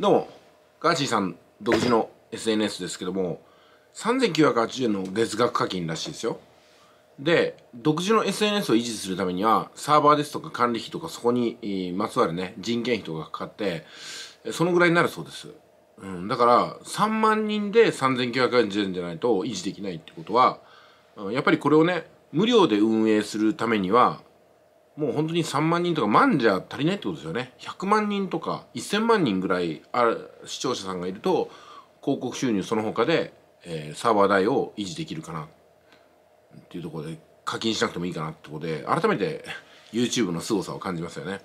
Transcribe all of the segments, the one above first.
どうもガーシーさん独自の SNS ですけども3980円の月額課金らしいですよで独自の SNS を維持するためにはサーバーですとか管理費とかそこにまつわるね人件費とかかかってそのぐらいになるそうですうん、だから3万人で3980円じゃないと維持できないってことはやっぱりこれをね無料で運営するためにはもう本当に3万人とか万じゃ足りないってことですよね100万人とか1000万人ぐらいある視聴者さんがいると広告収入その他で、えー、サーバー代を維持できるかなっていうところで課金しなくてもいいかなってことで改めて YouTube の凄さを感じますよね。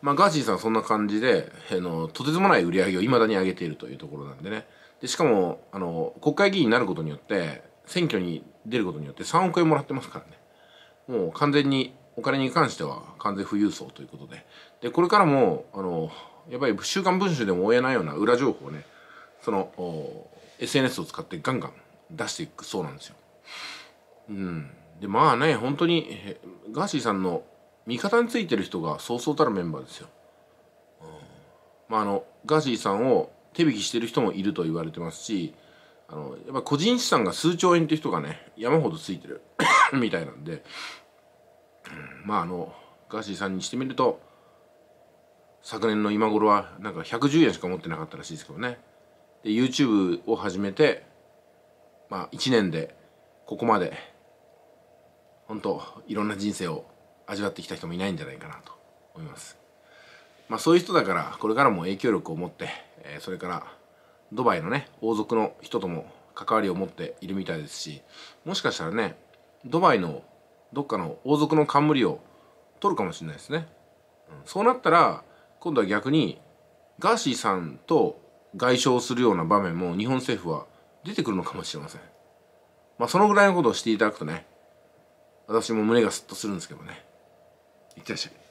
まあガーシーさんはそんな感じで、あの、とてつもない売り上げを未だに上げているというところなんでね。で、しかも、あの、国会議員になることによって、選挙に出ることによって3億円もらってますからね。もう完全にお金に関しては完全富裕層ということででこれからもあのやっぱり「週刊文春」でも追えないような裏情報をねその SNS を使ってガンガン出していくそうなんですよ。うん、でまあね本当にガーシーさんの味方についてる人がそうそうたるメンバーですよ。うん、まああのガーシーさんを手引きしてる人もいると言われてますしあのやっぱ個人資産が数兆円って人がね山ほどついてる みたいなんでまああのガーシーさんにしてみると昨年の今頃はなんか110円しか持ってなかったらしいですけどねで YouTube を始めてまあ1年でここまで本当いろんな人生を味わってきた人もいないんじゃないかなと思いますまあそういう人だからこれからも影響力を持って、えー、それからドバイのね王族の人とも関わりを持っているみたいですしもしかしたらねドバイのどっかの王族の冠を取るかもしれないですね、うん、そうなったら今度は逆にガーシーさんと外相するような場面も日本政府は出てくるのかもしれませんまあそのぐらいのことをしていただくとね私も胸がスッとするんですけどねいってらっしゃい